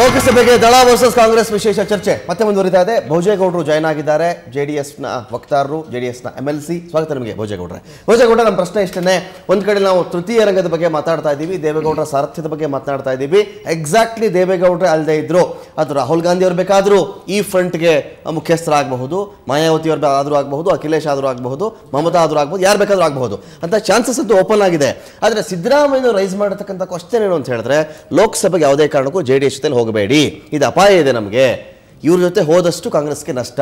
ಲೋಕಸಭೆಗೆ ದಳ ವರ್ಸಸ್ ಕಾಂಗ್ರೆಸ್ ವಿಶೇಷ ಚರ್ಚೆ ಮತ್ತೆ ಮುಂದುವರಿತಾ ಇದೆ ಭೋಜೇಗೌಡರು ಜಾಯ್ನ್ ಆಗಿದ್ದಾರೆ ನ ವಕ್ತಾರರು ಜೆಡಿಎಸ್ನ ಎಂ ಎಲ್ ಸಿ ಸ್ವಾಗತ ನಿಮಗೆ ಭೋಜೇಗೌಡ್ರೆ ಭೋಜೇಗೌಡ ನಮ್ಮ ಪ್ರಶ್ನೆ ಇಷ್ಟೇ ಒಂದು ಕಡೆ ನಾವು ತೃತೀಯ ರಂಗದ ಬಗ್ಗೆ ಮಾತಾಡ್ತಾ ಇದ್ದೀವಿ ದೇವೇಗೌಡರ ಸಾರಥ್ಯದ ಬಗ್ಗೆ ಮಾತನಾಡ್ತಾ ಇದ್ದೀವಿ ಎಕ್ಸಾಕ್ಟ್ಲಿ ದೇವೇಗೌಡರೇ ಅಲ್ಲದೆ ಇದ್ರು ಅದು ರಾಹುಲ್ ಗಾಂಧಿ ಅವರು ಬೇಕಾದರೂ ಈ ಫ್ರಂಟ್ಗೆ ಮುಖ್ಯಸ್ಥರಾಗಬಹುದು ಅವರು ಆದರೂ ಆಗಬಹುದು ಅಖಿಲೇಶ್ ಆದರೂ ಆಗಬಹುದು ಮಮತಾ ಆದರೂ ಆಗಬಹುದು ಯಾರು ಬೇಕಾದರೂ ಆಗಬಹುದು ಅಂತ ಚಾನ್ಸಸ್ ಅಂತೂ ಓಪನ್ ಆಗಿದೆ ಆದರೆ ಸಿದ್ದರಾಮಯ್ಯನವರು ರೈಸ್ ಮಾಡತಕ್ಕಂಥ ಕ್ವಶನ್ ಏನು ಅಂತ ಹೇಳಿದ್ರೆ ಲೋಕಸಭೆಗೆ ಯಾವುದೇ ಕಾರಣಕ್ಕೂ ಜೆ ಡಿ ಎಸ್ ಜೊತೆಲಿ ಹೋಗಬೇಡಿ ಇದು ಅಪಾಯ ಇದೆ ನಮಗೆ ಇವ್ರ ಜೊತೆ ಹೋದಷ್ಟು ಕಾಂಗ್ರೆಸ್ಗೆ ನಷ್ಟ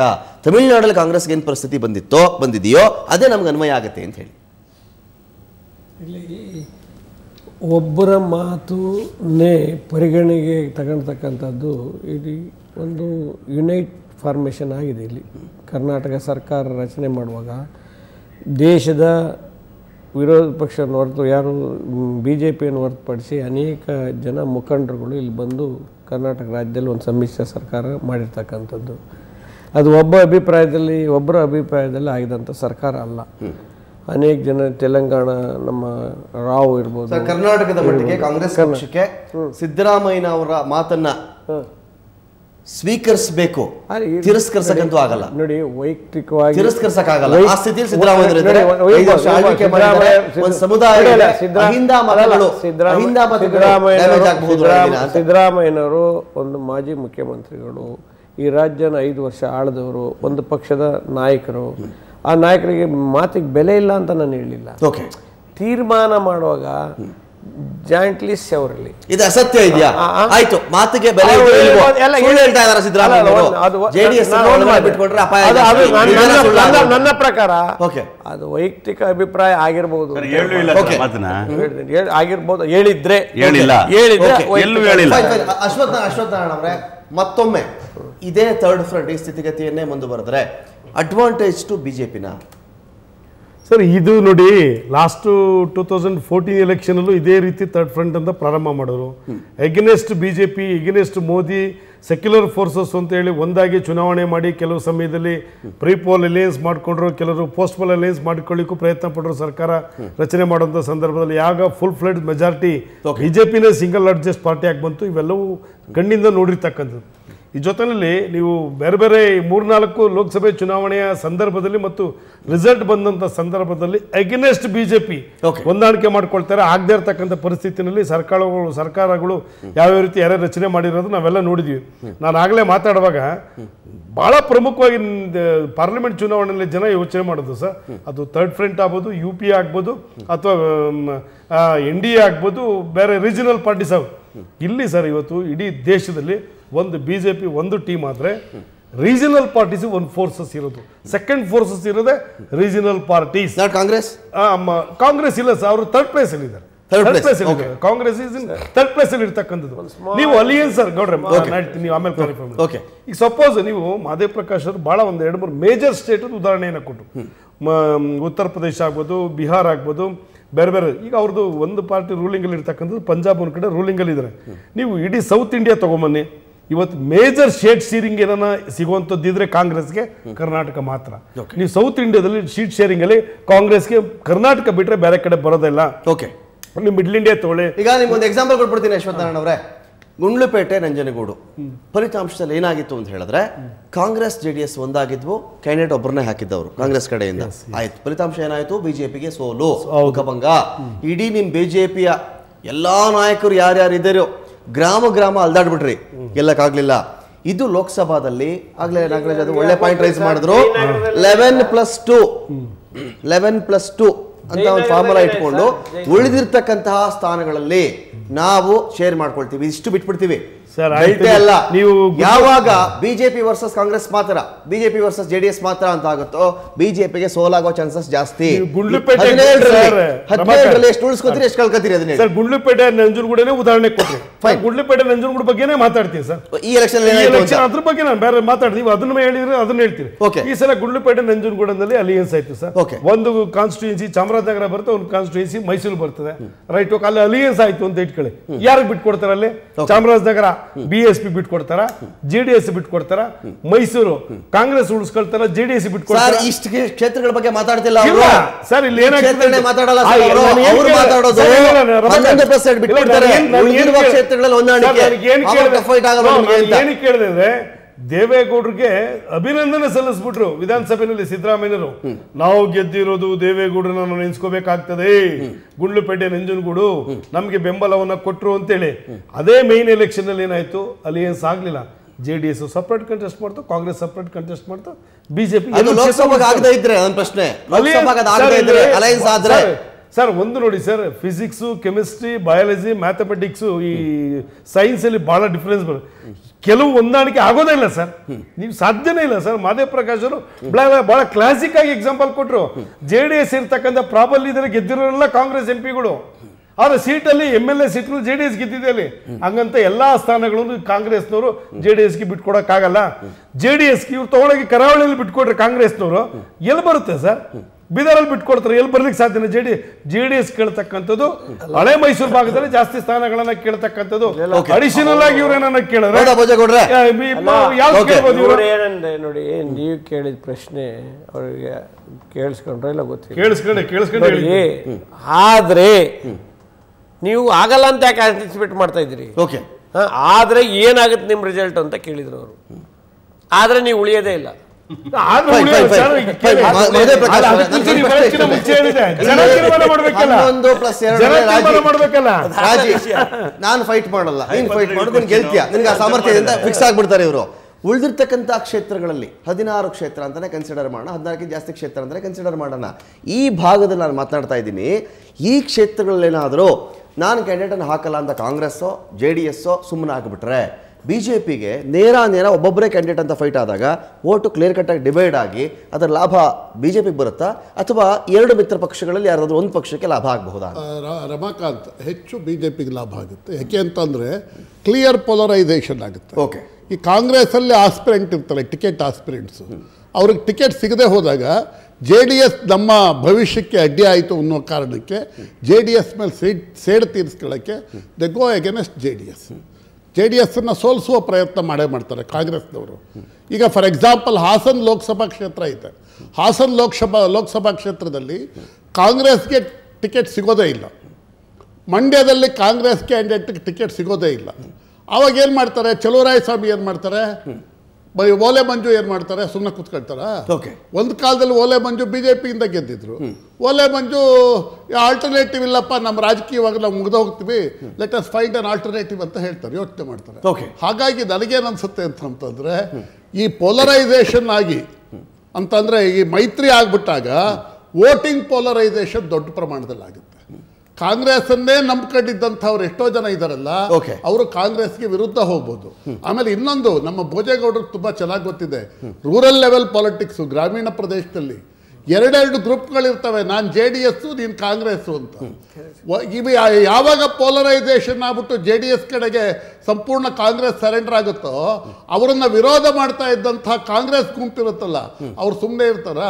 ತಮಿಳುನಾಡಲ್ಲಿ ಕಾಂಗ್ರೆಸ್ಗೆ ಏನು ಪರಿಸ್ಥಿತಿ ಬಂದಿತ್ತೋ ಬಂದಿದೆಯೋ ಅದೇ ನಮ್ಗೆ ಅನ್ವಯ ಆಗುತ್ತೆ ಅಂತ ಹೇಳಿ ಒಬ್ಬರ ಮಾತುನೇ ಪರಿಗಣನೆಗೆ ತಗೊಳ್ತಕ್ಕಂಥದ್ದು ಇಲ್ಲಿ ಒಂದು ಯುನೈಟ್ ಫಾರ್ಮೇಷನ್ ಆಗಿದೆ ಇಲ್ಲಿ ಕರ್ನಾಟಕ ಸರ್ಕಾರ ರಚನೆ ಮಾಡುವಾಗ ದೇಶದ ವಿರೋಧ ಪಕ್ಷ ಹೊರತು ಯಾರು ಬಿ ಜೆ ಪಿಯನ್ನು ಹೊರತುಪಡಿಸಿ ಅನೇಕ ಜನ ಮುಖಂಡರುಗಳು ಇಲ್ಲಿ ಬಂದು ಕರ್ನಾಟಕ ರಾಜ್ಯದಲ್ಲಿ ಒಂದು ಸಮ್ಮಿಶ್ರ ಸರ್ಕಾರ ಮಾಡಿರ್ತಕ್ಕಂಥದ್ದು ಅದು ಒಬ್ಬ ಅಭಿಪ್ರಾಯದಲ್ಲಿ ಒಬ್ಬರ ಅಭಿಪ್ರಾಯದಲ್ಲಿ ಆಗಿದಂಥ ಸರ್ಕಾರ ಅಲ್ಲ ಅನೇಕ ಜನ ತೆಲಂಗಾಣ ನಮ್ಮ ರಾವ್ ಇರ್ಬೋದು ಕರ್ನಾಟಕದ ಮಟ್ಟಿಗೆ ಕಾಂಗ್ರೆಸ್ ಪಕ್ಷಕ್ಕೆ ಸಿದ್ದರಾಮಯ್ಯ ಅವರ ಮಾತನ್ನ ಸ್ವೀಕರಿಸಬೇಕು ತಿರಸ್ಕರಿಸಕಂತೂ ಆಗಲ್ಲ ನೋಡಿ ವೈಯಕ್ತಿಕವಾಗಿ ತಿರಸ್ಕರಿಸಕ್ಕಾಗಲ್ಲ ಆ ಸ್ಥಿತಿಯಲ್ಲಿ ಸಮುದಾಯ ಸಿದ್ದರಾಮಯ್ಯ ಸಿದ್ದರಾಮಯ್ಯನವರು ಒಂದು ಮಾಜಿ ಮುಖ್ಯಮಂತ್ರಿಗಳು ಈ ರಾಜ್ಯನ ಐದು ವರ್ಷ ಆಳದವರು ಒಂದು ಪಕ್ಷದ ನಾಯಕರು ಆ ನಾಯಕರಿಗೆ ಮಾತಿಗೆ ಬೆಲೆ ಇಲ್ಲ ಅಂತ ನಾನು ಹೇಳಿಲ್ಲ ಓಕೆ ತೀರ್ಮಾನ ಮಾಡುವಾಗ ಜಾಯಿಂಟ್ಲಿ ಸೆವರಲ್ಲಿ ಇದು ಅಸತ್ಯ ಇದೆಯಾ ಆಯ್ತು ಮಾತಿಗೆ ಬೆಲೆ ಎಲ್ಲ ಹೇಳ್ತಾ ಇದ್ದಾರೆ ಸಿದ್ದರಾಮಯ್ಯ ಬಿಟ್ಕೊಂಡ್ರೆ ನನ್ನ ಪ್ರಕಾರ ಓಕೆ ಅದು ವೈಯಕ್ತಿಕ ಅಭಿಪ್ರಾಯ ಆಗಿರಬಹುದು ಆಗಿರ್ಬೋದು ಹೇಳಿದ್ರೆ ಹೇಳಿಲ್ಲ ಹೇಳಿದ್ರೆ ಎಲ್ಲೂ ಹೇಳಿಲ್ಲ ಮತ್ತೊಮ್ಮೆ ಇದೇ ಥರ್ಡ್ ಫ್ರಂಟ್ ಈ ಸ್ಥಿತಿಗತಿಯನ್ನೇ ಮುಂದುವರೆದ್ರೆ ಅಡ್ವಾಂಟೇಜ್ ಟು ಬಿ ಜೆ ಪಿನ ಸರ್ ಇದು ನೋಡಿ ಲಾಸ್ಟ್ ಟೂ ತೌಸಂಡ್ ಫೋರ್ಟೀನ್ ಎಲೆಕ್ಷನಲ್ಲೂ ಇದೇ ರೀತಿ ಥರ್ಡ್ ಫ್ರಂಟ್ ಅಂತ ಪ್ರಾರಂಭ ಮಾಡೋರು against B J P against Modi secular forces ಅಂತ ಹೇಳಿ ಒಂದಾಗಿ ಚುನಾವಣೆ ಮಾಡಿ ಕೆಲವು ಸಮಯದಲ್ಲಿ ಪ್ರೀಪೋಲ್ ಅಲಯನ್ಸ್ ಮಾಡಿಕೊಂಡ್ರು ಕೆಲವರು ಪೋಸ್ಟ್ ಪೋಲ್ ಅಲಯನ್ಸ್ ಮಾಡ್ಕೊಳ್ಳಿಕ್ಕೂ ಪ್ರಯತ್ನ ಪಟ್ಟರು ಸರ್ಕಾರ ರಚನೆ ಮಾಡುವಂಥ ಸಂದರ್ಭದಲ್ಲಿ ಯಾವಾಗ full fledged majority B J ಪಿನೇ ಸಿಂಗಲ್ ಲಾರ್ಜೆಸ್ಟ್ ಪಾರ್ಟಿ ಆಗಿ ಬಂತು ಇವೆಲ್ಲವೂ ಕಣ್ಣಿಂದ ನೋಡಿರ್ತಕ್ಕಂಥದ್ದು ಈ ಜೊತೆಯಲ್ಲಿ ನೀವು ಬೇರೆ ಬೇರೆ ಮೂರ್ನಾಲ್ಕು ಲೋಕಸಭೆ ಚುನಾವಣೆಯ ಸಂದರ್ಭದಲ್ಲಿ ಮತ್ತು ರಿಸಲ್ಟ್ ಬಂದಂಥ ಸಂದರ್ಭದಲ್ಲಿ ಅಗೇನೆಸ್ಟ್ ಬಿ ಜೆ ಪಿ ಹೊಂದಾಣಿಕೆ ಮಾಡ್ಕೊಳ್ತಾರೆ ಆಗದೇ ಇರತಕ್ಕಂಥ ಪರಿಸ್ಥಿತಿನಲ್ಲಿ ಸರ್ಕಾರಗಳು ಸರ್ಕಾರಗಳು ಯಾವ್ಯಾವ ರೀತಿ ಯಾರ್ಯಾರು ರಚನೆ ಮಾಡಿರೋದು ನಾವೆಲ್ಲ ನೋಡಿದೀವಿ ನಾನು ಆಗಲೇ ಮಾತಾಡುವಾಗ ಭಾಳ ಪ್ರಮುಖವಾಗಿ ಪಾರ್ಲಿಮೆಂಟ್ ಚುನಾವಣೆಯಲ್ಲಿ ಜನ ಯೋಚನೆ ಮಾಡೋದು ಸರ್ ಅದು ಥರ್ಡ್ ಫ್ರಂಟ್ ಆಗ್ಬೋದು ಯು ಪಿ ಆಗ್ಬೋದು ಅಥವಾ ಎನ್ ಡಿ ಎ ಆಗ್ಬೋದು ಬೇರೆ ರೀಜನಲ್ ಪಾರ್ಟೀಸ್ ಆಗ್ಬೋದು ಇಲ್ಲಿ ಸರ್ ಇವತ್ತು ಇಡೀ ದೇಶದಲ್ಲಿ ಒಂದು ಬಿ ಜೆ ಪಿ ಒಂದು ಟೀಮ್ ಆದರೆ ರೀಜನಲ್ ಪಾರ್ಟೀಸ್ ಒಂದು ಫೋರ್ಸಸ್ ಇರೋದು ಸೆಕೆಂಡ್ ಫೋರ್ಸಸ್ ಇರೋದೇ ರೀಜನಲ್ ಪಾರ್ಟೀಸ್ ಕಾಂಗ್ರೆಸ್ ಕಾಂಗ್ರೆಸ್ ಇಲ್ಲ ಸರ್ ಅವರು ಥರ್ಡ್ ಪ್ಲೇಸ್ ಅಲ್ಲಿ ಇದ್ದಾರೆ third place Congress is in third place ಅಲ್ಲಿ ಇರ್ತಕ್ಕಂಥದ್ದು ನೀವು ಅಲಿಯನ್ ಸರ್ ಗೌಡ್ರೆ ನೀವು ಆಮೇಲೆ ಕ್ಲಾರಿಫೈ ಮಾಡಿ ಓಕೆ ಈಗ ಸಪೋಸ್ ನೀವು ಮಾದೇವ್ ಪ್ರಕಾಶ್ ಅವರು ಭಾಳ ಒಂದು ಎರಡು ಮೂರು ಮೇಜರ್ ಸ್ಟೇಟ್ ಉದಾಹರಣೆಯನ್ನು ಕೊಟ್ಟು ಉತ್ತರ ಪ್ರದೇಶ ಆಗ್ಬೋದು ಬಿಹಾರ್ ಆಗ್ಬೋದು ಬೇರೆ ಬೇರೆ ಈಗ ಅವ್ರದ್ದು ಒಂದು ಪಾರ್ಟಿ ರೂಲಿಂಗಲ್ಲಿ ಇರ್ತಕ್ಕಂಥದ್ದು ಪಂಜಾಬ್ ಒಂದು ಕಡೆ ಇದ್ದಾರೆ ನೀವು ಇಡೀ ಸೌತ್ ಇಂಡಿಯಾ ತೊಗೊಂಬನ್ನಿ ಇವತ್ತು ಮೇಜರ್ ಶೇಟ್ ಶೇರಿಂಗ್ ಸಿಗುವಂಥದ್ದು ಸಿಗುವಂಥದ್ದಿದ್ರೆ ಕಾಂಗ್ರೆಸ್ಗೆ ಕರ್ನಾಟಕ ಮಾತ್ರ ನೀವು ಸೌತ್ ಇಂಡಿಯಾದಲ್ಲಿ ಶೀಟ್ ಶೇರಿಂಗ್ ಅಲ್ಲಿ ಕಾಂಗ್ರೆಸ್ಗೆ ಕರ್ನಾಟಕ ಬಿಟ್ಟರೆ ಬೇರೆ ಕಡೆ ಬರೋದಿಲ್ಲ ಓಕೆ ನೀವು ಮಿಡ್ಲ್ ಇಂಡಿಯಾ ತಗೊಳ್ಳಿ ಈಗ ಒಂದು ಎಕ್ಸಾಂಪಲ್ ಕೊಟ್ಬಿಡ್ತೀನಿ ಯಶ್ವತ್ ನಾರಾಯಣ ಅವರೇ ಗುಂಡ್ಲುಪೇಟೆ ನಂಜನಗೂಡು ಫಲಿತಾಂಶದಲ್ಲಿ ಏನಾಗಿತ್ತು ಅಂತ ಹೇಳಿದ್ರೆ ಕಾಂಗ್ರೆಸ್ ಜೆ ಡಿ ಎಸ್ ಒಂದಾಗಿದ್ವು ಕ್ಯಾಂಡಿಡೇಟ್ ಒಬ್ಬರನ್ನೇ ಹಾಕಿದ್ದವರು ಕಾಂಗ್ರೆಸ್ ಕಡೆಯಿಂದ ಆಯ್ತು ಫಲಿತಾಂಶ ಏನಾಯಿತು ಬಿಜೆಪಿಗೆ ಸೋಲು ಮುಖಭಂಗ ಇಡೀ ನಿಮ್ಮ ಬಿಜೆಪಿಯ ಎಲ್ಲಾ ನಾಯಕರು ಯಾರ್ಯಾರು ಇದ್ದಾರೋ ಗ್ರಾಮ ಗ್ರಾಮ ಅಲ್ದಾಡ್ಬಿಟ್ರಿ ಗೆಲ್ಲಕ್ಕಾಗ್ಲಿಲ್ಲ ಇದು ಲೋಕಸಭಾದಲ್ಲಿ ಆಗ್ಲೇ ನಾಗರಾಜ್ ಅದು ಒಳ್ಳೆ ಪಾಯಿಂಟ್ ರೈಸ್ ಮಾಡಿದ್ರು eleven plus two eleven plus two ಅಂತ ಒಂದು ಫಾರ್ಮುಲಾ ಇಟ್ಕೊಂಡು ಉಳಿದಿರ್ತಕ್ಕಂತಹ ಸ್ಥಾನಗಳಲ್ಲಿ ನಾವು ಶೇರ್ ಮಾಡ್ಕೊಳ್ತೀವಿ ಇಷ್ಟು ಬಿಟ್ಬಿಡ್ತೀವಿ ಸರ್ ಅಲ್ಲ ನೀವು ಯಾವಾಗ ಬಿಜೆಪಿ ವರ್ಸಸ್ ಕಾಂಗ್ರೆಸ್ ಮಾತ್ರ ಬಿಜೆಪಿ ವರ್ಸಸ್ ಜೆಡಿಎಸ್ ಮಾತ್ರ ಅಂತ ಆಗುತ್ತೋ ಬಿಜೆಪಿಗೆ ಸೋಲಾಗೋ ಚಾನ್ಸಸ್ ಜಾಸ್ತಿ ಗುಂಡ್ಲುಪೇಟೆ ಹದಿನೇಳರಲ್ಲಿ ಎಷ್ಟು ಎಷ್ಟು ಕಳ್ಕೊತೀರಿ ಅದನ್ನ ಗುಂಡ್ಲುಪೇಟೆ ಉದಾಹರಣೆ ಕೊಟ್ರಿ ಗುಂಡ್ಲುಪೇಟೆ ನಂಜನಗೂಡ ಬಗ್ಗೆನೇ ಮಾತಾಡ್ತೀನಿ ಸರ್ ಈ ಎಲೆಕ್ಷನ್ ಅದ್ರ ಬಗ್ಗೆ ನಾನು ಬೇರೆ ಮಾತಾಡ್ತೀವಿ ಅದನ್ನ ಹೇಳಿದ್ರೆ ಅದನ್ನ ಹೇಳ್ತೀನಿ ಈ ಸಲ ಗುಂಡ್ಲುಪೇಟೆ ನಂಜನಗೂಡನಲ್ಲಿ ಅಲಿಯನ್ಸ್ ಆಯ್ತು ಸರ್ ಒಂದು ಕಾನ್ಸ್ಟಿಟ್ಯೂನ್ಸಿ ಚಾಮರಾಜನಗರ ಬರುತ್ತೆ ಒಂದು ಕಾನ್ಸ್ಟಿಟ್ಯೂನ್ಸಿ ಮೈಸೂರು ಬರ್ತದೆ ರೈಟ್ ಅಲ್ಲಿ ಅಲಿಯನ್ಸ್ ಆಯ್ತು ಅಂತ ಇಟ್ಕೊಳ್ಳಿ ಯಾರಿಗೆ ಬಿಟ್ಕೊಡ್ತಾರೆ ಅಲ್ಲಿ ಚಾಮರಾಜನಗರ ಬಿಎಸ್ಪಿ ಎಸ್ ಪಿ ಬಿಟ್ಕೊಡ್ತಾರ ಜೆ ಡಿ ಮೈಸೂರು ಕಾಂಗ್ರೆಸ್ ಉಳಿಸ್ಕೊಳ್ತಾರ ಜೆ ಡಿ ಎಸ್ ಬಿಟ್ಕೊಡ್ತಾರ ಕ್ಷೇತ್ರಗಳ ಬಗ್ಗೆ ಮಾತಾಡ್ತಿಲ್ಲ ಸರ್ ಇಲ್ಲಿ ಏನಾಗ್ತದೆ ಮಾತಾಡಲ್ಲ ಅವರು ಮಾತಾಡೋದು ಹನ್ನೊಂದು ಪರ್ಸೆಂಟ್ ಬಿಟ್ಕೊಡ್ತಾರೆ ಕ್ಷೇತ್ರಗಳಲ್ಲಿ ಹೊಂದಾಣಿಕೆ ಏನು ಕೇಳಿದೆ ದೇವೇಗೌಡರಿಗೆ ಅಭಿನಂದನೆ ಸಲ್ಲಿಸ್ಬಿಟ್ರು ವಿಧಾನಸಭೆಯಲ್ಲಿ ಸಿದ್ದರಾಮಯ್ಯರು ನಾವು ಗೆದ್ದಿರೋದು ದೇವೇಗೌಡರನ್ನ ನಾವು ನೆನೆಸ್ಕೋಬೇಕಾಗ್ತದೆ ಗುಂಡ್ಲುಪೇಟೆ ನಂಜನಗೂಡು ನಮಗೆ ಬೆಂಬಲವನ್ನ ಕೊಟ್ಟರು ಅಂತೇಳಿ ಅದೇ ಮೇನ್ ಅಲ್ಲಿ ಏನಾಯ್ತು ಅಲ್ಲಿ ಏನು ಸಾಗ್ಲಿಲ್ಲ J D S separate contest ಮಾಡ್ತು ಕಾಂಗ್ರೆಸ್ ಸಪ್ರೇಟ್ ಕಂಟೆಸ್ಟ್ ಮಾಡ್ತು ಬಿಜೆಪಿ ಪ್ರಶ್ನೆ ಇದ್ರೆ ಸರ್ ಒಂದು ನೋಡಿ sir physics chemistry biology mathematics ಈ ಸೈನ್ಸಲ್ಲಿ ಭಾಳ ಡಿಫ್ರೆನ್ಸ್ ಬರುತ್ತೆ ಕೆಲವು ಹೊಂದಾಣಿಕೆ ಆಗೋದೇ ಇಲ್ಲ ಸರ್ ನೀವು ಸಾಧ್ಯನೇ ಇಲ್ಲ ಸರ್ ಮಾದೇವ್ ಪ್ರಕಾಶ್ ಅವರು ಭಾಳ ಕ್ಲಾಸಿಕ್ ಆಗಿ ಎಕ್ಸಾಂಪಲ್ ಕೊಟ್ಟರು ಜೆ ಡಿ ಎಸ್ ಇರ್ತಕ್ಕಂಥ ಪ್ರಾಬಲ್ ಇದ್ರೆ ಗೆದ್ದಿರೋರೆಲ್ಲ ಕಾಂಗ್ರೆಸ್ ಎಂ ಪಿಗಳು ಆದರೆ ಸೀಟಲ್ಲಿ ಎಮ್ ಎಲ್ ಎ ಸೀಟ್ಗಳು ಜೆ ಡಿ ಎಸ್ ಗೆದ್ದಿದೆ ಅಲ್ಲಿ ಹಂಗಂತ ಎಲ್ಲ ಸ್ಥಾನಗಳನ್ನು ಕಾಂಗ್ರೆಸ್ನವರು ಜೆ ಡಿ ಎಸ್ಗೆ ಬಿಟ್ಕೊಡೋಕ್ಕಾಗಲ್ಲ ಜೆ ಡಿ ಎಸ್ಗೆ ಇವ್ರು ತೊಗೊಳಗೆ ಕರಾವಳಿಯಲ್ಲಿ ಬಿಟ್ಕೊಡ್ರಿ ಕಾಂಗ್ರೆಸ್ನವರು ಎಲ್ಲಿ ಬರುತ್ತೆ ಸರ್ ಬೀದರಲ್ಲಿ ಬಿಟ್ಕೊಡ್ತಾರೆ ಎಲ್ಲಿ ಬರ್ಲಿಕ್ಕೆ ಸಾಧ್ಯ J D J D S ಕೇಳ್ತಕ್ಕಂಥದ್ದು ಹಳೆ ಮೈಸೂರು ಭಾಗದಲ್ಲಿ ಜಾಸ್ತಿ ಸ್ಥಾನಗಳನ್ನ ಕೇಳ್ತಕ್ಕಂಥದ್ದು ಅಡಿಷನಲ್ ಆಗಿ ಇವ್ರೇನ ಕೇಳಿದ್ರೆ ನೋಡಿ ನೀವು ಕೇಳಿದ ಪ್ರಶ್ನೆ ಅವರಿಗೆ ಕೇಳಿಸ್ಕೊಂಡ್ರೆ ಇಲ್ಲ ಗೊತ್ತಿಲ್ಲ ಕೇಳಿಸ್ಕೊಂಡೆ ಕೇಳಿಸ್ಕೊಂಡೆ ಆದ್ರೆ ನೀವು ಆಗಲ್ಲ ಅಂತ ಯಾಕೆ ಆಂಟಿಸಿಪೇಟ್ ಮಾಡ್ತಾ ಇದ್ದೀರಿ ಓಕೆ ಆದ್ರೆ ಏನಾಗುತ್ತೆ ನಿಮ್ಮ ರಿಸಲ್ಟ್ ಅಂತ ಕೇಳಿದ್ರು ಅವರು ಆದ್ರೆ ನೀವು ಉಳಿಯೋದೇ ಇಲ್ಲ ನಾನು ಫೈಟ್ ಮಾಡಲ್ಲ ಫೈಟ್ ಸಾಮರ್ಥ್ಯದಿಂದ ಫಿಕ್ಸ್ ಆಗ್ಬಿಡ್ತಾರೆ ಇವರು ಉಳಿದಿರ್ತಕ್ಕಂಥ ಕ್ಷೇತ್ರಗಳಲ್ಲಿ ಹದಿನಾರು ಕ್ಷೇತ್ರ ಅಂತಾನೆ ಕನ್ಸಿಡರ್ ಮಾಡೋಣ ಹದಿನಾರಕ್ಕೆ ಜಾಸ್ತಿ ಕ್ಷೇತ್ರ ಅಂತಾನೆ ಕನ್ಸಿಡರ್ ಮಾಡೋಣ ಈ ಭಾಗದಲ್ಲಿ ನಾನು ಮಾತನಾಡ್ತಾ ಇದ್ದೀನಿ ಈ ಕ್ಷೇತ್ರಗಳಲ್ಲೇನಾದರೂ ನಾನು ಕ್ಯಾಂಡಿಡೇಟನ್ನು ಹಾಕಲ್ಲ ಅಂತ ಕಾಂಗ್ರೆಸ್ಸೋ ಜೆ ಡಿ ಎಸ್ಸೋ ಸುಮ್ಮನೆ ಹಾಕಿಬಿಟ್ರೆ ಬಿ ಜೆ ಪಿಗೆ ನೇರ ನೇರ ಒಬ್ಬೊಬ್ಬರೇ ಕ್ಯಾಂಡಿಡೇಟ್ ಅಂತ ಫೈಟ್ ಆದಾಗ ಓಟು ಕ್ಲಿಯರ್ ಕಟ್ಟಾಗಿ ಡಿವೈಡ್ ಆಗಿ ಅದರ ಲಾಭ ಬಿ ಜೆ ಪಿಗೆ ಬರುತ್ತಾ ಅಥವಾ ಎರಡು ಮಿತ್ರ ಪಕ್ಷಗಳಲ್ಲಿ ಯಾರಾದರೂ ಒಂದು ಪಕ್ಷಕ್ಕೆ ಲಾಭ ಆಗಬಹುದಾ ರಮಾಕಾಂತ್ ಹೆಚ್ಚು ಬಿ ಜೆ ಪಿಗೆ ಲಾಭ ಆಗುತ್ತೆ ಯಾಕೆ ಅಂತಂದರೆ ಕ್ಲಿಯರ್ ಪೊಲರೈಸೇಷನ್ ಆಗುತ್ತೆ ಓಕೆ ಈ ಕಾಂಗ್ರೆಸ್ಸಲ್ಲಿ ಆಸ್ಪಿರೆಂಟ್ ಇರ್ತಾರೆ ಟಿಕೆಟ್ ಆಸ್ಪಿರೆಂಟ್ಸು ಅವ್ರಿಗೆ ಟಿಕೆಟ್ ಸಿಗದೆ ಹೋದಾಗ ಜೆ ಡಿ ಎಸ್ ನಮ್ಮ ಭವಿಷ್ಯಕ್ಕೆ ಅಡ್ಡಿ ಆಯಿತು ಅನ್ನೋ ಕಾರಣಕ್ಕೆ ಜೆ ಡಿ ಎಸ್ ಮೇಲೆ ಸೀಟ್ ಸೇಡ್ ತೀರಿಸ್ಕೊಳ್ಳೋಕ್ಕೆ the go against J D S J D ಎಸ್ಸನ್ನು ಸೋಲಿಸುವ ಪ್ರಯತ್ನ ಮಾಡೇ ಮಾಡ್ತಾರೆ ಕಾಂಗ್ರೆಸ್ನವರು ಈಗ ಫಾರ್ ಎಕ್ಸಾಂಪಲ್ ಹಾಸನ್ ಲೋಕಸಭಾ ಕ್ಷೇತ್ರ ಐತೆ ಹಾಸನ್ ಲೋಕಸಭಾ ಲೋಕಸಭಾ ಕ್ಷೇತ್ರದಲ್ಲಿ ಕಾಂಗ್ರೆಸ್ಗೆ ಟಿಕೆಟ್ ಸಿಗೋದೇ ಇಲ್ಲ ಮಂಡ್ಯದಲ್ಲಿ ಕಾಂಗ್ರೆಸ್ ಕ್ಯಾಂಡಿಡೇಟ್ಗೆ ಟಿಕೆಟ್ ಸಿಗೋದೇ ಇಲ್ಲ ಅವಾಗ ಏನು ಮಾಡ್ತಾರೆ ಚಲುವರಾಯ ಸ್ವಾಮಿ ಏನು ಮಾಡ್ತಾರೆ ಓಲೆ ಮಂಜು ಏನ್ ಮಾಡ್ತಾರೆ ಸುಮ್ಮನೆ ಕೂತ್ಕೊಳ್ತಾರ ಓಕೆ ಒಂದು ಕಾಲದಲ್ಲಿ ಓಲೆ ಮಂಜು ಬಿ ಜೆ ಗೆದ್ದಿದ್ರು ಓಲೆ ಮಂಜು ಆಲ್ಟರ್ನೇಟಿವ್ ಇಲ್ಲಪ್ಪ ನಮ್ಮ ರಾಜಕೀಯವಾಗ ನಾವು ಮುಗಿದೋಗ್ತೀವಿ let us find an alternative ಅಂತ ಹೇಳ್ತಾರೆ ಯೋಚನೆ ಮಾಡ್ತಾರೆ ಓಕೆ ಹಾಗಾಗಿ ಅನ್ಸುತ್ತೆ ಅಂತ ಅಂತಂದ್ರೆ ಈ ಪೋಲರೈಸೇಷನ್ ಆಗಿ ಅಂತಂದ್ರೆ ಈ ಮೈತ್ರಿ ಆಗ್ಬಿಟ್ಟಾಗ ವೋಟಿಂಗ್ ಪೋಲರೈಸೇಷನ್ ದೊಡ್ಡ ಪ್ರಮಾಣದಲ್ಲಿ ಆಗುತ್ತೆ ಅನ್ನೇ ನಂಬ್ಕೊಂಡಿದ್ದಂಥವ್ರು ಎಷ್ಟೋ ಜನ ಇದಾರಲ್ಲ ಅವರು ಕಾಂಗ್ರೆಸ್ಗೆ ವಿರುದ್ಧ ಹೋಗ್ಬೋದು ಆಮೇಲೆ ಇನ್ನೊಂದು ನಮ್ಮ ಭೋಜೇಗೌಡರು ತುಂಬ ಚೆನ್ನಾಗಿ ಗೊತ್ತಿದೆ ರೂರಲ್ ಲೆವೆಲ್ ಪಾಲಿಟಿಕ್ಸು ಗ್ರಾಮೀಣ ಪ್ರದೇಶದಲ್ಲಿ ಎರಡೆರಡು ಗ್ರೂಪ್ಗಳಿರ್ತವೆ ನಾನು ಜೆ ಡಿ ಎಸ್ಸು ನೀನು ಕಾಂಗ್ರೆಸ್ಸು ಅಂತ ಇವು ಯಾವಾಗ ಪೋಲರೈಸೇಷನ್ ಆಗ್ಬಿಟ್ಟು ಜೆ ಡಿ ಎಸ್ ಕಡೆಗೆ ಸಂಪೂರ್ಣ ಕಾಂಗ್ರೆಸ್ ಸರೆಂಡರ್ ಆಗುತ್ತೋ ಅವರನ್ನ ವಿರೋಧ ಮಾಡ್ತಾ ಇದ್ದಂಥ ಕಾಂಗ್ರೆಸ್ ಗುಂಪಿರುತ್ತಲ್ಲ ಅವ್ರು ಸುಮ್ಮನೆ ಇರ್ತಾರ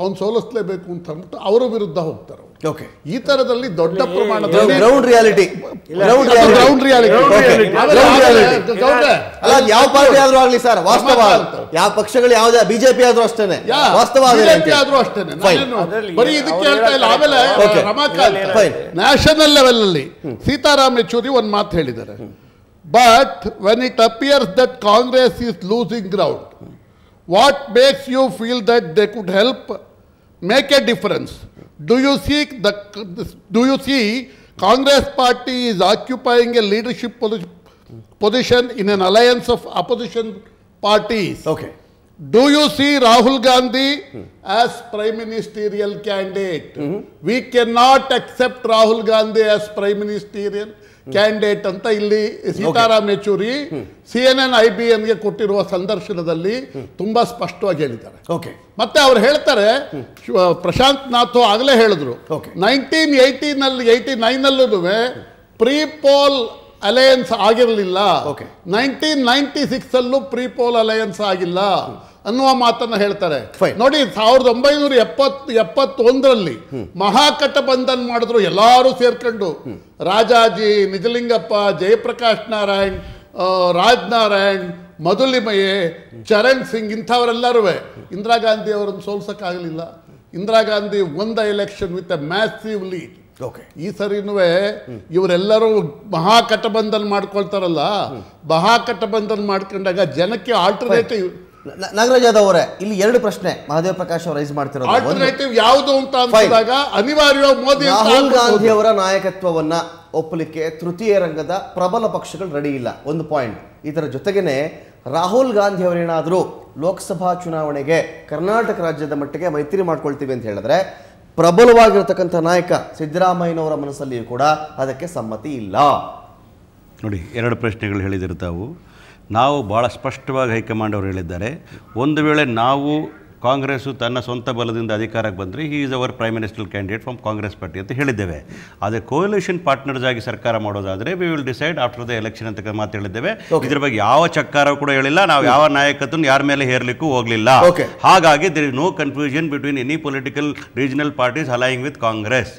ಅವ್ನು ಸೋಲಿಸ್ಲೇಬೇಕು ಅಂತ ಅಂದ್ಬಿಟ್ಟು ಅವರು ವಿರುದ್ಧ ಹೋಗ್ತಾರೆ ಓಕೆ ಈ ತರದಲ್ಲಿ ದೊಡ್ಡ ಪ್ರಮಾಣದ ground reality ground ground reality ಅಲ್ಲ ಯಾವ ಪಾರ್ಟಿ ಆದ್ರೂ ಆಗಲಿ ಸರ್ ವಾಸ್ತವ ಯಾವ ಪಕ್ಷಗಳು ಯಾವ ಬಿಜೆಪಿ ಆದ್ರೂ ಅಷ್ಟೇನೆ ವಾಸ್ತವ ಆದ್ರೂ ಅಷ್ಟೇನೆ ಬರೀ ಇದಕ್ಕೆ ಹೇಳ್ತಾ ಇಲ್ಲ ಆಮೇಲೆ ನ್ಯಾಷನಲ್ ಲೆವೆಲ್ ಅಲ್ಲಿ ಸೀತಾರಾಮ್ ಯೆಚೂರಿ ಒಂದು ಮಾತು ಹೇಳಿದ್ದಾರೆ but when it appears that Congress is losing ground what makes you feel that they could help make a difference Do you see the, do you see Congress party is occupying a leadership position in an alliance of opposition parties? Okay. Do you see Rahul Gandhi hmm. as prime ministerial candidate? Mm -hmm. We cannot accept Rahul Gandhi as prime ministerial candidate ಅಂತ ಇಲ್ಲಿ Sitaram Yechury C N N I B ಎನ್ಗೆ ಕೊಟ್ಟಿರುವ ಸಂದರ್ಶನದಲ್ಲಿ ತುಂಬಾ ಸ್ಪಷ್ಟವಾಗಿ ಹೇಳಿದ್ದಾರೆ ಮತ್ತೆ ಅವ್ರು ಹೇಳ್ತಾರೆ ಪ್ರಶಾಂತ್ ನಾಥ್ ಆಗಲೇ ಹೇಳಿದ್ರು ನೈನ್ಟೀನ್ ನಲ್ಲಿ ಏಯ್ಟಿ ಅಲ್ಲೂ ಪ್ರೀ ಪೋಲ್ ಅಲಯನ್ಸ್ ಆಗಿರಲಿಲ್ಲ ನೈನ್ಟೀನ್ ಸಿಕ್ಸ್ ಅಲ್ಲೂ ಪ್ರೀ ಪೋಲ್ ಅಲಯನ್ಸ್ ಆಗಿಲ್ಲ ಅನ್ನುವ ಮಾತನ್ನ ಹೇಳ್ತಾರೆ ನೋಡಿ ಸಾವಿರದ ಒಂಬೈನೂರ ಎಪ್ಪತ್ ಎಪ್ಪತ್ತೊಂದರಲ್ಲಿ ಮಹಾಕಟಬಂಧನ್ ಮಾಡಿದ್ರು ಎಲ್ಲರೂ ಸೇರ್ಕೊಂಡು ರಾಜಾಜಿ ನಿಜಲಿಂಗಪ್ಪ ಜಯಪ್ರಕಾಶ್ ನಾರಾಯಣ್ ರಾಜ್ನಾರಾಯಣ್ ಮಧುಲಿಮಯೆ ಚರಣ್ ಸಿಂಗ್ ಇಂಥವರೆಲ್ಲರೂ ಇಂದಿರಾ ಗಾಂಧಿ ಅವರನ್ನು ಸೋಲ್ಸೋಕ್ಕಾಗಲಿಲ್ಲ ಇಂದಿರಾ ಗಾಂಧಿ ಒಂದ election with a massive lead okay ಈ ಸರಿನೂ ಇವರೆಲ್ಲರೂ ಮಹಾಕಟಬಂಧನ್ ಮಾಡ್ಕೊಳ್ತಾರಲ್ಲ ಮಹಾಕಟಬಂಧನ್ ಮಾಡ್ಕೊಂಡಾಗ ಜನಕ್ಕೆ ಆಲ್ಟರ್ನೇಟಿವ್ ನಾಗರಾಜ್ ಅವರೇ ಇಲ್ಲಿ ಎರಡು ಪ್ರಶ್ನೆ ಮಹಾದೇವ್ ಪ್ರಕಾಶ್ ಅವರು ರೈಸ್ ಮಾಡ್ತಿರೋದು ಮೋದಿ ರಾಹುಲ್ ಗಾಂಧಿ ನಾಯಕತ್ವವನ್ನ ಒಪ್ಪಲಿಕ್ಕೆ ತೃತೀಯ ರಂಗದ ಪ್ರಬಲ ಪಕ್ಷಗಳು ರೆಡಿ ಇಲ್ಲ ಒಂದು ಪಾಯಿಂಟ್ ಇದರ ಜೊತೆಗೇನೆ ರಾಹುಲ್ ಗಾಂಧಿ ಅವರೇನಾದರೂ ಲೋಕಸಭಾ ಚುನಾವಣೆಗೆ ಕರ್ನಾಟಕ ರಾಜ್ಯದ ಮಟ್ಟಿಗೆ ಮೈತ್ರಿ ಮಾಡ್ಕೊಳ್ತೀವಿ ಅಂತ ಹೇಳಿದ್ರೆ ಪ್ರಬಲವಾಗಿರತಕ್ಕಂಥ ನಾಯಕ ಸಿದ್ದರಾಮಯ್ಯನವರ ಮನಸ್ಸಲ್ಲಿಯೂ ಕೂಡ ಅದಕ್ಕೆ ಸಮ್ಮತಿ ಇಲ್ಲ ನೋಡಿ ಎರಡು ಪ್ರಶ್ನೆಗಳು ಹೇಳಿದಿರ್ತಾವು ನಾವು ಭಾಳ ಸ್ಪಷ್ಟವಾಗಿ ಹೈಕಮಾಂಡ್ ಅವರು ಹೇಳಿದ್ದಾರೆ ಒಂದು ವೇಳೆ ನಾವು ಕಾಂಗ್ರೆಸ್ ತನ್ನ ಸ್ವಂತ ಬಲದಿಂದ ಅಧಿಕಾರಕ್ಕೆ ಬಂದರೆ he is our prime minister candidate from Congress party ಅಂತ ಹೇಳಿದ್ದೇವೆ ಆದರೆ ಕೋಲ್ಯೂಷನ್ ಪಾರ್ಟ್ನರ್ಸ್ ಆಗಿ ಸರ್ಕಾರ ಮಾಡೋದಾದರೆ we will decide after the election ಅಂತ ಮಾತು ಹೇಳಿದ್ದೇವೆ ಇದ್ರ ಬಗ್ಗೆ ಯಾವ ಚಕ್ಕಾರ ಕೂಡ ಹೇಳಿಲ್ಲ ನಾವು ಯಾವ ನಾಯಕತ್ವ ಯಾರ ಮೇಲೆ ಹೇರ್ಲಿಕ್ಕೂ ಹೋಗಲಿಲ್ಲ ಹಾಗಾಗಿ there is no confusion between any political regional parties allying with Congress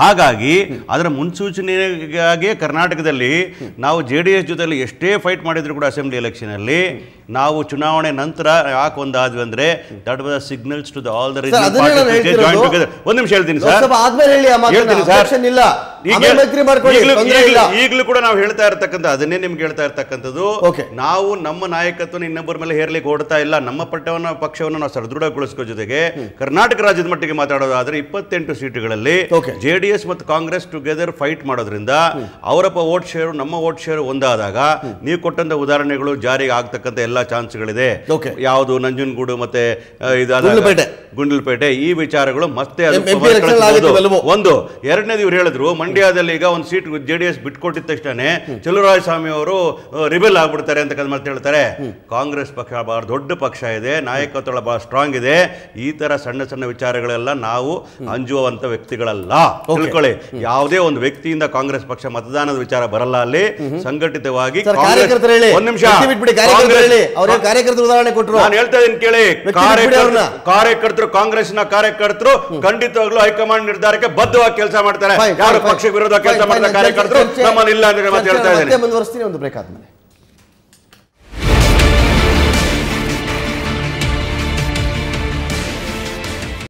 ಹಾಗಾಗಿ ಅದರ ಮುನ್ಸೂಚನೆಗಾಗಿ ಕರ್ನಾಟಕದಲ್ಲಿ ನಾವು ಜೆ ಡಿ ಎಸ್ ಜೊತೆಲಿ ಎಷ್ಟೇ ಫೈಟ್ ಮಾಡಿದ್ರು ಕೂಡ ಅಸೆಂಬ್ಲಿ ಅಲ್ಲಿ ನಾವು ಚುನಾವಣೆ ನಂತರ ಯಾಕೆ ಒಂದಾದ್ವಿ ಅಂದರೆ what signals to all the ನಿಮಿಷ ಹೇಳ್ತೀನಿ ಸರ್ ಆದ್ಮೇಲೆ ಹೇಳಿ ಸರ್ ಇಲ್ಲ ಈಗಲೂ ಕೂಡ ನಾವು ಹೇಳ್ತಾ ಇರ್ತಕ್ಕಂಥ ಅದನ್ನೇ ನಿಮ್ಗೆ ಹೇಳ್ತಾ ಇರತಕ್ಕಂಥದ್ದು ನಾವು ನಮ್ಮ ನಾಯಕತ್ವ ಇನ್ನೊಬ್ಬರ ಮೇಲೆ ಹೇರ್ಲಿಕ್ಕೆ ಓಡ್ತಾ ಇಲ್ಲ ನಮ್ಮ ಪಟ್ಟವನ್ನ ಪಕ್ಷವನ್ನ ನಾವು ಸದೃಢಗೊಳಿಸೋ ಜೊತೆಗೆ ಕರ್ನಾಟಕ ರಾಜ್ಯದ ಮಟ್ಟಿಗೆ ಮಾತಾಡೋದಾದ್ರೆ ಇಪ್ಪತ್ತೆಂಟು ಸೀಟುಗಳಲ್ಲಿ ಜೆ ಡಿ ಎಸ್ ಮತ್ತು ಕಾಂಗ್ರೆಸ್ ಟುಗೆದರ್ ಫೈಟ್ ಮಾಡೋದ್ರಿಂದ ಅವರಪ್ಪ ಓಟ್ ಶೇರ್ ನಮ್ಮ ಓಟ್ ಶೇರ್ ಒಂದಾದಾಗ ನೀವು ಕೊಟ್ಟಂತ ಉದಾಹರಣೆಗಳು ಜಾರಿಗೆ ಆಗ್ತಕ್ಕಂಥ ಎಲ್ಲ ಚಾನ್ಸ್ಗಳಿದೆ ಯಾವುದು ನಂಜನಗೂಡು ಮತ್ತೆ ಗುಂಡ್ಲುಪೇಟೆ ಗುಂಡ್ಲುಪೇಟೆ ಈ ವಿಚಾರಗಳು ಮತ್ತೆ ಒಂದು ಎರಡನೇದು ಇವ್ರು ಹೇಳಿದ್ರು ಮಂಡ್ಯದಲ್ಲಿ ಈಗ ಒಂದು ಸೀಟ್ ಜೆ ಡಿ ಎಸ್ ಬಿಟ್ಕೊಟ್ಟಿದ ತಕ್ಷಣನೇ ಚಲುರಾಯ ಸ್ವಾಮಿ ಅವರು ರಿಬೆಲ್ ಆಗ್ಬಿಡ್ತಾರೆ ಅಂತ ಮತ್ತೆ ಹೇಳ್ತಾರೆ ಕಾಂಗ್ರೆಸ್ ಪಕ್ಷ ಬಹಳ ದೊಡ್ಡ ಪಕ್ಷ ಇದೆ ನಾಯಕತ್ವ ಬಹಳ ಸ್ಟ್ರಾಂಗ್ ಇದೆ ಈ ತರ ಸಣ್ಣ ಸಣ್ಣ ವಿಚಾರಗಳೆಲ್ಲ ನಾವು ಅಂಜುವಂತ ವ್ಯಕ್ತಿಗಳಲ್ಲ ತಿಳ್ಕೊಳ್ಳಿ ಯಾವುದೇ ಒಂದು ವ್ಯಕ್ತಿಯಿಂದ ಕಾಂಗ್ರೆಸ್ ಪಕ್ಷ ಮತದಾನದ ವಿಚಾರ ಬರಲ್ಲ ಅಲ್ಲಿ ಸಂಘಟಿತವಾಗಿ ಒಂದ್ ನಿಮಿಷ ಕಾರ್ಯಕರ್ತರು ಉದಾಹರಣೆ ಕೊಟ್ಟರು ನಾನು ಹೇಳ್ತಾ ಇದ್ದೀನಿ ಕೇಳಿ ಕಾರ್ಯಕರ್ತರು ಕಾಂಗ್ರೆಸ್ ನ ಕಾರ್ಯಕರ್ತರು ಖಂಡಿತವಾಗ್ಲೂ ಹೈಕಮಾಂಡ್ ನಿರ್ಧಾರಕ್ಕೆ ಬದ್ಧವಾಗಿ ಕೆಲಸ ಮಾಡ್ತಾರೆ ಯಾರು ಪಕ್ಷ ವಿರೋಧ ಕೆಲಸ ಮಾಡಿದ ಕಾರ್ಯಕರ್ತರು ನಮ್ಮಲ್ಲಿ ಇಲ್ಲ ಅಂತ ಮುಂದುವರಿಸ್ತೀನಿ ಒಂದು ಬ್ರೇಕ್